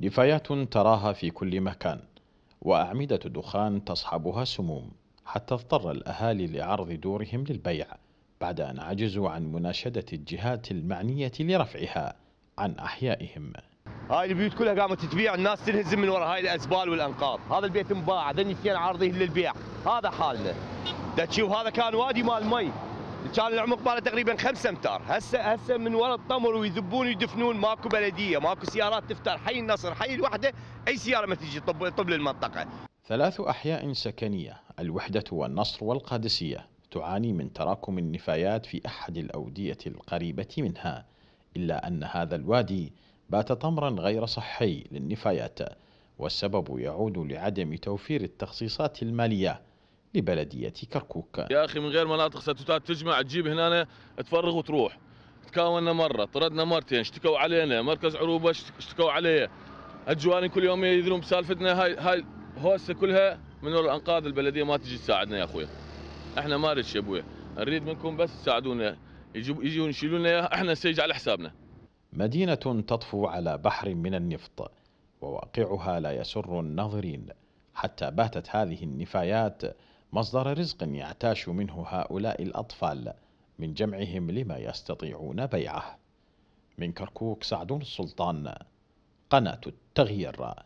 نفايات تراها في كل مكان وأعمدة دخان تصحبها سموم حتى اضطر الأهالي لعرض دورهم للبيع بعد أن عجزوا عن مناشدة الجهات المعنية لرفعها عن أحيائهم هاي البيوت كلها قامت تبيع الناس تنهز من وراء هاي الأزبال والأنقاض هذا البيت مباع ذني اثنين عارضين للبيع هذا حالنا تشوف هذا كان وادي مال مي كان العمق ماله تقريبا 5 امتار هسه هسه من ورا الطمر ويذبون ويدفنون ماكو بلديه ماكو سيارات تفتر حي النصر حي الوحده اي سياره ما تجي طب, طب للمنطقه ثلاث احياء سكنيه الوحده والنصر والقادسيه تعاني من تراكم النفايات في احد الاوديه القريبه منها الا ان هذا الوادي بات طمرا غير صحي للنفايات والسبب يعود لعدم توفير التخصيصات الماليه لبلدية كركوك يا أخي من غير مناطق ستوتات تجمع تجيب هنا تفرغ وتروح تكاونا مرة طردنا مرتين اشتكوا علينا مركز عروبة اشتكوا عليه الجواني كل يوم يدرون بسالفتنا هاي هاي هوسه كلها من الانقاذ البلديه ما تجي تساعدنا يا اخوي احنا ما نريد يا ابوي نريد منكم بس تساعدونا يجيبوا يجون يشيلونا احنا سيج على حسابنا مدينة تطفو على بحر من النفط وواقعها لا يسر الناظرين حتى باتت هذه النفايات مصدر رزق يعتاش منه هؤلاء الأطفال من جمعهم لما يستطيعون بيعه من كركوك سعدون السلطان قناة التغيير